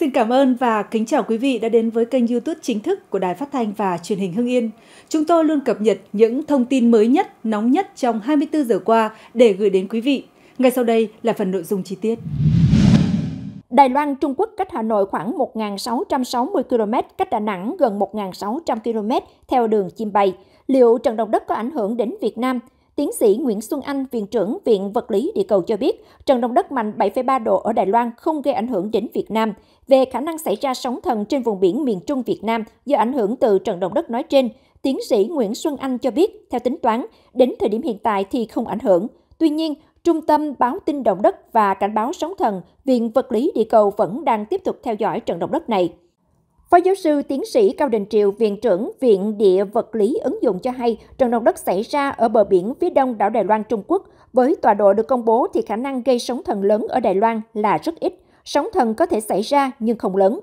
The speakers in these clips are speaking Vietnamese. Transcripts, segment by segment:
Xin cảm ơn và kính chào quý vị đã đến với kênh YouTube chính thức của Đài Phát thanh và Truyền hình Hưng Yên. Chúng tôi luôn cập nhật những thông tin mới nhất, nóng nhất trong 24 giờ qua để gửi đến quý vị. Ngay sau đây là phần nội dung chi tiết. Đài Loan, Trung Quốc cách Hà Nội khoảng 1.660 km, cách Đà Nẵng gần 1.600 km theo đường chim bay. Liệu trận động đất có ảnh hưởng đến Việt Nam? Tiến sĩ Nguyễn Xuân Anh, Viện trưởng Viện Vật lý Địa cầu cho biết, trận động đất mạnh 7,3 độ ở Đài Loan không gây ảnh hưởng đến Việt Nam. Về khả năng xảy ra sóng thần trên vùng biển miền Trung Việt Nam do ảnh hưởng từ trận động đất nói trên, tiến sĩ Nguyễn Xuân Anh cho biết, theo tính toán, đến thời điểm hiện tại thì không ảnh hưởng. Tuy nhiên, Trung tâm báo tin động đất và cảnh báo sóng thần, Viện Vật lý Địa cầu vẫn đang tiếp tục theo dõi trận động đất này. Phó giáo sư tiến sĩ Cao Đình Triệu, Viện trưởng Viện Địa Vật lý ứng dụng cho hay, trận động đất xảy ra ở bờ biển phía đông đảo Đài Loan Trung Quốc. Với tọa độ được công bố thì khả năng gây sóng thần lớn ở Đài Loan là rất ít. Sóng thần có thể xảy ra nhưng không lớn.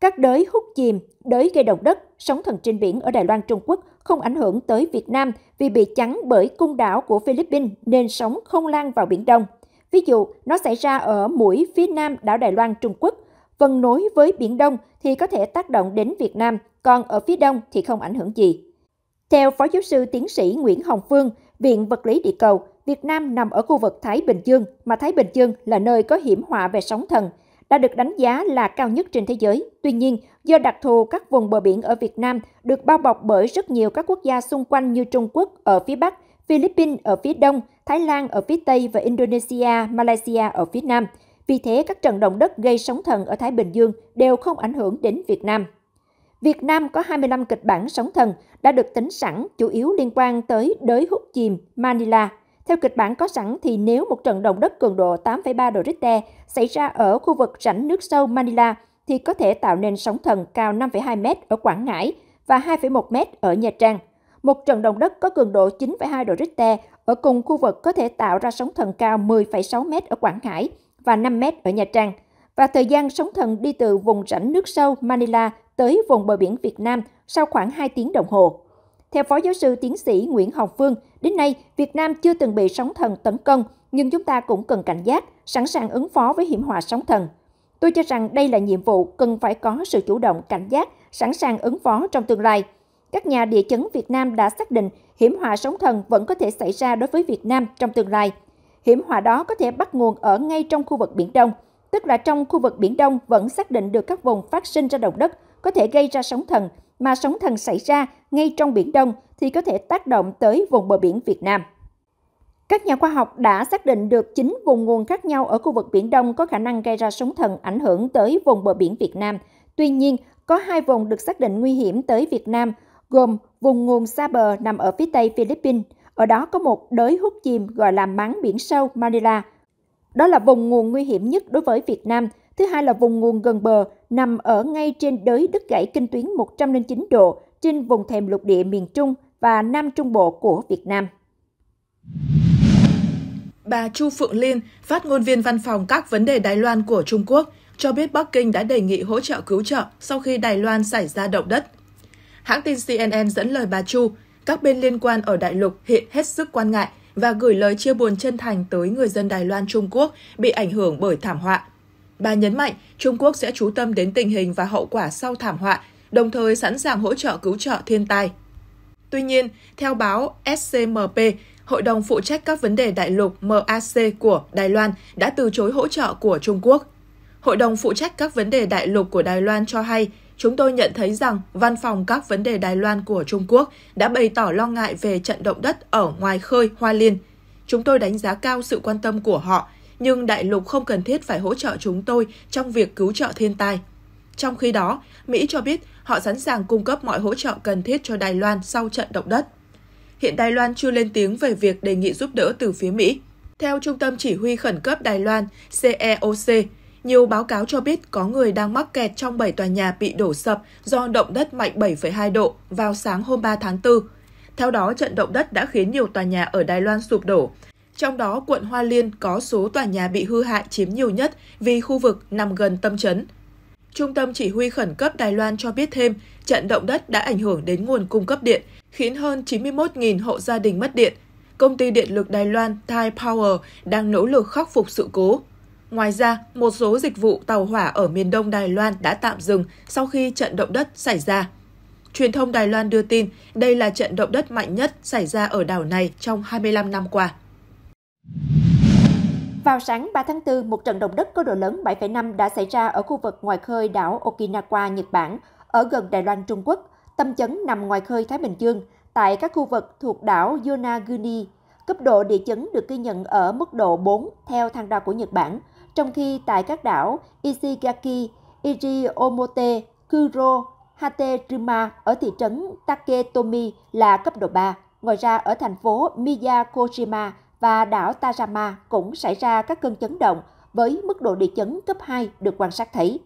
Các đới hút chìm, đới gây động đất, sóng thần trên biển ở Đài Loan Trung Quốc không ảnh hưởng tới Việt Nam vì bị chắn bởi cung đảo của Philippines nên sóng không lan vào Biển Đông. Ví dụ, nó xảy ra ở mũi phía nam đảo Đài Loan Trung Quốc, phần nối với Biển Đông thì có thể tác động đến Việt Nam, còn ở phía Đông thì không ảnh hưởng gì. Theo Phó Giáo sư Tiến sĩ Nguyễn Hồng Phương, Viện Vật lý Địa cầu, Việt Nam nằm ở khu vực Thái Bình Dương, mà Thái Bình Dương là nơi có hiểm họa về sóng thần, đã được đánh giá là cao nhất trên thế giới. Tuy nhiên, do đặc thù các vùng bờ biển ở Việt Nam được bao bọc bởi rất nhiều các quốc gia xung quanh như Trung Quốc ở phía Bắc, Philippines ở phía Đông, Thái Lan ở phía Tây và Indonesia, Malaysia ở phía Nam – vì thế, các trận động đất gây sóng thần ở Thái Bình Dương đều không ảnh hưởng đến Việt Nam. Việt Nam có 25 kịch bản sóng thần đã được tính sẵn, chủ yếu liên quan tới đới hút chìm Manila. Theo kịch bản có sẵn thì nếu một trận động đất cường độ 8,3 độ Richter xảy ra ở khu vực rãnh nước sâu Manila thì có thể tạo nên sóng thần cao 5,2 m ở Quảng Ngãi và 2,1 m ở Nha Trang. Một trận động đất có cường độ 9,2 độ Richter ở cùng khu vực có thể tạo ra sóng thần cao 10,6 m ở Quảng Ngãi và 5 mét ở Nha Trang, và thời gian sóng thần đi từ vùng rãnh nước sâu Manila tới vùng bờ biển Việt Nam sau khoảng 2 tiếng đồng hồ. Theo Phó Giáo sư Tiến sĩ Nguyễn Hồng Phương, đến nay Việt Nam chưa từng bị sóng thần tấn công, nhưng chúng ta cũng cần cảnh giác, sẵn sàng ứng phó với hiểm họa sóng thần. Tôi cho rằng đây là nhiệm vụ cần phải có sự chủ động cảnh giác, sẵn sàng ứng phó trong tương lai. Các nhà địa chấn Việt Nam đã xác định hiểm họa sóng thần vẫn có thể xảy ra đối với Việt Nam trong tương lai hiểm họa đó có thể bắt nguồn ở ngay trong khu vực Biển Đông, tức là trong khu vực Biển Đông vẫn xác định được các vùng phát sinh ra động đất có thể gây ra sóng thần, mà sóng thần xảy ra ngay trong Biển Đông thì có thể tác động tới vùng bờ biển Việt Nam. Các nhà khoa học đã xác định được 9 vùng nguồn khác nhau ở khu vực Biển Đông có khả năng gây ra sóng thần ảnh hưởng tới vùng bờ biển Việt Nam. Tuy nhiên, có hai vùng được xác định nguy hiểm tới Việt Nam, gồm vùng nguồn xa bờ nằm ở phía tây Philippines – ở đó có một đới hút chìm gọi là máng biển sâu Manila. Đó là vùng nguồn nguy hiểm nhất đối với Việt Nam. Thứ hai là vùng nguồn gần bờ, nằm ở ngay trên đới đứt gãy kinh tuyến 109 độ trên vùng thềm lục địa miền Trung và Nam Trung Bộ của Việt Nam. Bà Chu Phượng Liên, phát ngôn viên văn phòng các vấn đề Đài Loan của Trung Quốc, cho biết Bắc Kinh đã đề nghị hỗ trợ cứu trợ sau khi Đài Loan xảy ra động đất. Hãng tin CNN dẫn lời bà Chu, các bên liên quan ở đại lục hiện hết sức quan ngại và gửi lời chia buồn chân thành tới người dân Đài Loan Trung Quốc bị ảnh hưởng bởi thảm họa. Bà nhấn mạnh Trung Quốc sẽ chú tâm đến tình hình và hậu quả sau thảm họa, đồng thời sẵn sàng hỗ trợ cứu trợ thiên tai. Tuy nhiên, theo báo SCMP, Hội đồng phụ trách các vấn đề đại lục MAC của Đài Loan đã từ chối hỗ trợ của Trung Quốc. Hội đồng phụ trách các vấn đề đại lục của Đài Loan cho hay chúng tôi nhận thấy rằng Văn phòng các vấn đề Đài Loan của Trung Quốc đã bày tỏ lo ngại về trận động đất ở ngoài khơi Hoa Liên. Chúng tôi đánh giá cao sự quan tâm của họ, nhưng đại lục không cần thiết phải hỗ trợ chúng tôi trong việc cứu trợ thiên tai. Trong khi đó, Mỹ cho biết họ sẵn sàng cung cấp mọi hỗ trợ cần thiết cho Đài Loan sau trận động đất. Hiện Đài Loan chưa lên tiếng về việc đề nghị giúp đỡ từ phía Mỹ. Theo Trung tâm Chỉ huy Khẩn cấp Đài Loan, CEOC, e nhiều báo cáo cho biết có người đang mắc kẹt trong 7 tòa nhà bị đổ sập do động đất mạnh 7,2 độ vào sáng hôm 3 tháng 4. Theo đó, trận động đất đã khiến nhiều tòa nhà ở Đài Loan sụp đổ. Trong đó, quận Hoa Liên có số tòa nhà bị hư hại chiếm nhiều nhất vì khu vực nằm gần tâm chấn. Trung tâm Chỉ huy Khẩn cấp Đài Loan cho biết thêm, trận động đất đã ảnh hưởng đến nguồn cung cấp điện, khiến hơn 91.000 hộ gia đình mất điện. Công ty điện lực Đài Loan Thai Power đang nỗ lực khắc phục sự cố. Ngoài ra, một số dịch vụ tàu hỏa ở miền đông Đài Loan đã tạm dừng sau khi trận động đất xảy ra. Truyền thông Đài Loan đưa tin đây là trận động đất mạnh nhất xảy ra ở đảo này trong 25 năm qua. Vào sáng 3 tháng 4, một trận động đất có độ lớn 7,5 đã xảy ra ở khu vực ngoài khơi đảo Okinawa, Nhật Bản, ở gần Đài Loan, Trung Quốc, tâm chấn nằm ngoài khơi Thái Bình Dương, tại các khu vực thuộc đảo Yonaguni. Cấp độ địa chấn được ghi nhận ở mức độ 4 theo thang đo của Nhật Bản – trong khi tại các đảo Ishigaki, Iriomote, Kuro, Hatejima ở thị trấn Taketomi là cấp độ 3. Ngoài ra, ở thành phố Miyakojima và đảo Tajama cũng xảy ra các cơn chấn động với mức độ địa chấn cấp 2 được quan sát thấy.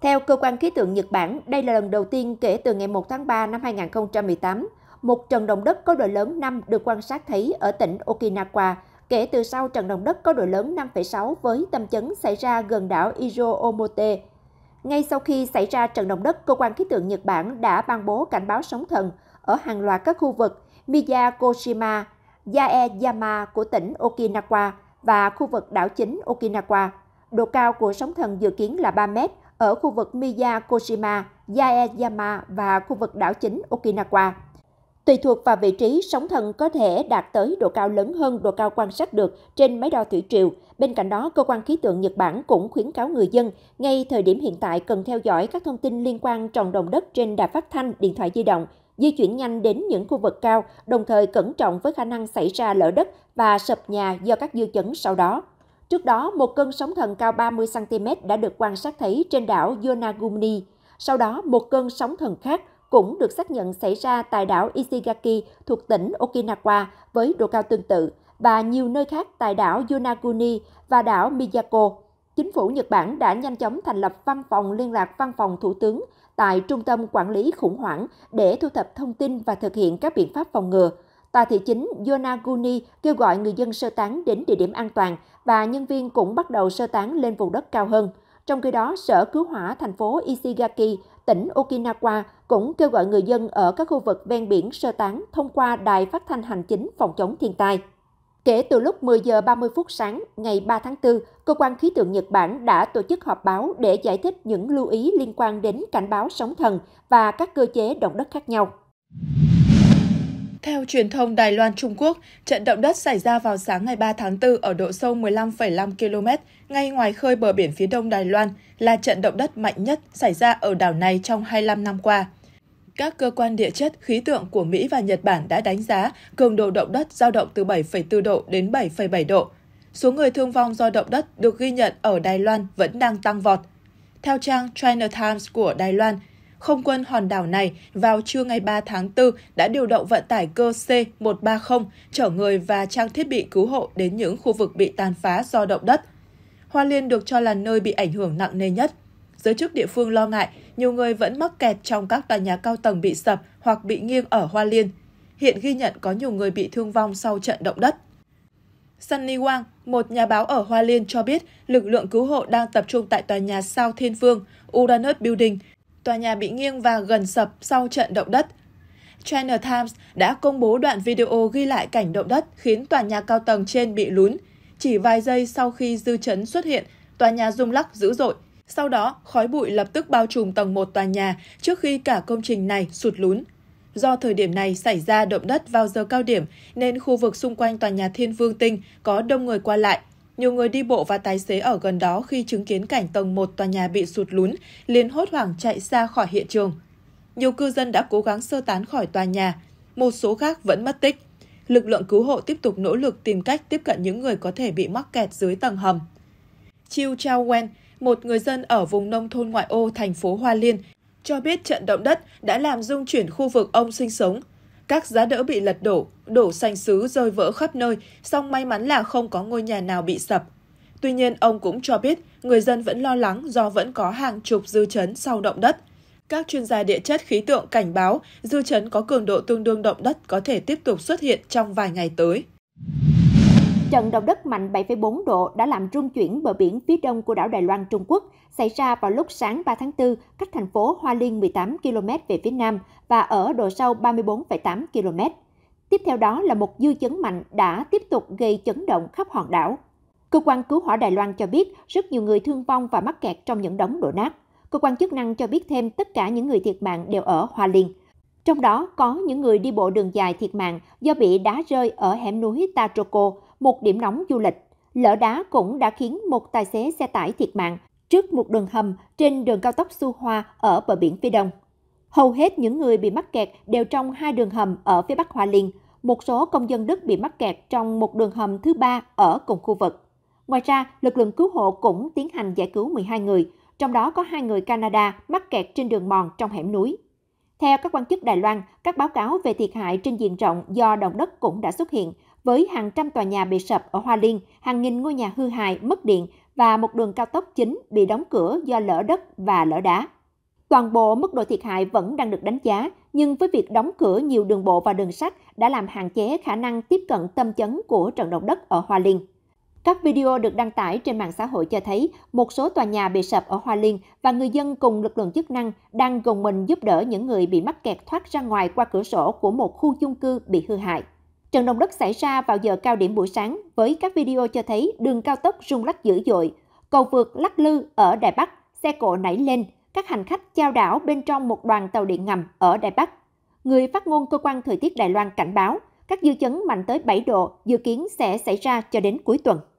Theo cơ quan khí tượng Nhật Bản, đây là lần đầu tiên kể từ ngày 1 tháng 3 năm 2018, một trận động đất có độ lớn 5 được quan sát thấy ở tỉnh Okinawa, kể từ sau trận động đất có độ lớn 5,6 với tâm chấn xảy ra gần đảo Ijo Omote. Ngay sau khi xảy ra trận động đất, cơ quan khí tượng Nhật Bản đã ban bố cảnh báo sóng thần ở hàng loạt các khu vực Miyagoshima, Yaeyama của tỉnh Okinawa và khu vực đảo chính Okinawa. Độ cao của sóng thần dự kiến là 3 mét ở khu vực Miyagoshima, Yaeyama và khu vực đảo chính Okinawa. Tùy thuộc vào vị trí, sóng thần có thể đạt tới độ cao lớn hơn độ cao quan sát được trên máy đo thủy triều. Bên cạnh đó, cơ quan khí tượng Nhật Bản cũng khuyến cáo người dân ngay thời điểm hiện tại cần theo dõi các thông tin liên quan tròn đồng đất trên đài phát thanh, điện thoại di động, di chuyển nhanh đến những khu vực cao, đồng thời cẩn trọng với khả năng xảy ra lở đất và sập nhà do các dư chấn sau đó. Trước đó, một cơn sóng thần cao 30 cm đã được quan sát thấy trên đảo Yonaguni. Sau đó, một cơn sóng thần khác cũng được xác nhận xảy ra tại đảo Ishigaki thuộc tỉnh Okinawa với độ cao tương tự và nhiều nơi khác tại đảo Yonaguni và đảo Miyako. Chính phủ Nhật Bản đã nhanh chóng thành lập văn phòng liên lạc văn phòng thủ tướng tại Trung tâm Quản lý khủng hoảng để thu thập thông tin và thực hiện các biện pháp phòng ngừa. Tòa thị chính Yonaguni kêu gọi người dân sơ tán đến địa điểm an toàn và nhân viên cũng bắt đầu sơ tán lên vùng đất cao hơn. Trong khi đó, Sở Cứu hỏa thành phố Ishigaki tỉnh Okinawa cũng kêu gọi người dân ở các khu vực ven biển sơ tán thông qua đài phát thanh hành chính phòng chống thiên tai. Kể từ lúc 10 giờ 30 phút sáng ngày 3 tháng 4, cơ quan khí tượng Nhật Bản đã tổ chức họp báo để giải thích những lưu ý liên quan đến cảnh báo sóng thần và các cơ chế động đất khác nhau. Theo truyền thông Đài Loan Trung Quốc, trận động đất xảy ra vào sáng ngày 3 tháng 4 ở độ sâu 15,5 km ngay ngoài khơi bờ biển phía đông Đài Loan là trận động đất mạnh nhất xảy ra ở đảo này trong 25 năm qua. Các cơ quan địa chất, khí tượng của Mỹ và Nhật Bản đã đánh giá cường độ động đất dao động từ 7,4 độ đến 7,7 độ. Số người thương vong do động đất được ghi nhận ở Đài Loan vẫn đang tăng vọt. Theo trang China Times của Đài Loan, không quân hòn đảo này vào trưa ngày 3 tháng 4 đã điều động vận tải cơ C-130 chở người và trang thiết bị cứu hộ đến những khu vực bị tàn phá do động đất. Hoa Liên được cho là nơi bị ảnh hưởng nặng nề nhất. Giới chức địa phương lo ngại, nhiều người vẫn mắc kẹt trong các tòa nhà cao tầng bị sập hoặc bị nghiêng ở Hoa Liên. Hiện ghi nhận có nhiều người bị thương vong sau trận động đất. Sunny Wang, một nhà báo ở Hoa Liên cho biết lực lượng cứu hộ đang tập trung tại tòa nhà Sao Thiên Vương, Uranus Building, tòa nhà bị nghiêng và gần sập sau trận động đất. China Times đã công bố đoạn video ghi lại cảnh động đất khiến tòa nhà cao tầng trên bị lún. Chỉ vài giây sau khi dư chấn xuất hiện, tòa nhà rung lắc dữ dội. Sau đó, khói bụi lập tức bao trùm tầng 1 tòa nhà trước khi cả công trình này sụt lún. Do thời điểm này xảy ra động đất vào giờ cao điểm nên khu vực xung quanh tòa nhà Thiên Vương Tinh có đông người qua lại – nhiều người đi bộ và tài xế ở gần đó khi chứng kiến cảnh tầng 1 tòa nhà bị sụt lún, liền hốt hoảng chạy ra khỏi hiện trường. Nhiều cư dân đã cố gắng sơ tán khỏi tòa nhà, một số khác vẫn mất tích. Lực lượng cứu hộ tiếp tục nỗ lực tìm cách tiếp cận những người có thể bị mắc kẹt dưới tầng hầm. Chiu Chao Wen, một người dân ở vùng nông thôn ngoại ô thành phố Hoa Liên, cho biết trận động đất đã làm rung chuyển khu vực ông sinh sống – các giá đỡ bị lật đổ, đổ xanh xứ rơi vỡ khắp nơi, song may mắn là không có ngôi nhà nào bị sập. Tuy nhiên, ông cũng cho biết người dân vẫn lo lắng do vẫn có hàng chục dư chấn sau động đất. Các chuyên gia địa chất khí tượng cảnh báo dư chấn có cường độ tương đương động đất có thể tiếp tục xuất hiện trong vài ngày tới. Trận động đất mạnh 7,4 độ đã làm rung chuyển bờ biển phía đông của đảo Đài Loan, Trung Quốc, xảy ra vào lúc sáng 3 tháng 4, cách thành phố Hoa Liên 18 km về phía nam và ở độ sâu 34,8 km. Tiếp theo đó là một dư chấn mạnh đã tiếp tục gây chấn động khắp hòn đảo. Cơ quan cứu hỏa Đài Loan cho biết rất nhiều người thương vong và mắc kẹt trong những đống đổ nát. Cơ quan chức năng cho biết thêm tất cả những người thiệt mạng đều ở Hoa Liên. Trong đó có những người đi bộ đường dài thiệt mạng do bị đá rơi ở hẻm núi Tajoko, một điểm nóng du lịch. Lở đá cũng đã khiến một tài xế xe tải thiệt mạng trước một đường hầm trên đường cao tốc Su Hoa ở bờ biển phía đông. Hầu hết những người bị mắc kẹt đều trong hai đường hầm ở phía bắc Hoa Liên. Một số công dân Đức bị mắc kẹt trong một đường hầm thứ ba ở cùng khu vực. Ngoài ra, lực lượng cứu hộ cũng tiến hành giải cứu 12 người, trong đó có hai người Canada mắc kẹt trên đường mòn trong hẻm núi. Theo các quan chức Đài Loan, các báo cáo về thiệt hại trên diện rộng do động đất cũng đã xuất hiện với hàng trăm tòa nhà bị sập ở Hoa Liên, hàng nghìn ngôi nhà hư hại, mất điện và một đường cao tốc chính bị đóng cửa do lỡ đất và lỡ đá. Toàn bộ mức độ thiệt hại vẫn đang được đánh giá, nhưng với việc đóng cửa nhiều đường bộ và đường sắt đã làm hạn chế khả năng tiếp cận tâm chấn của trận động đất ở Hoa Liên. Các video được đăng tải trên mạng xã hội cho thấy một số tòa nhà bị sập ở Hoa Liên và người dân cùng lực lượng chức năng đang gồng mình giúp đỡ những người bị mắc kẹt thoát ra ngoài qua cửa sổ của một khu chung cư bị hư hại. Trận động đất xảy ra vào giờ cao điểm buổi sáng với các video cho thấy đường cao tốc rung lắc dữ dội, cầu vượt lắc lư ở Đài Bắc, xe cộ nảy lên, các hành khách chao đảo bên trong một đoàn tàu điện ngầm ở Đài Bắc. Người phát ngôn cơ quan thời tiết Đài Loan cảnh báo các dư chấn mạnh tới 7 độ dự kiến sẽ xảy ra cho đến cuối tuần.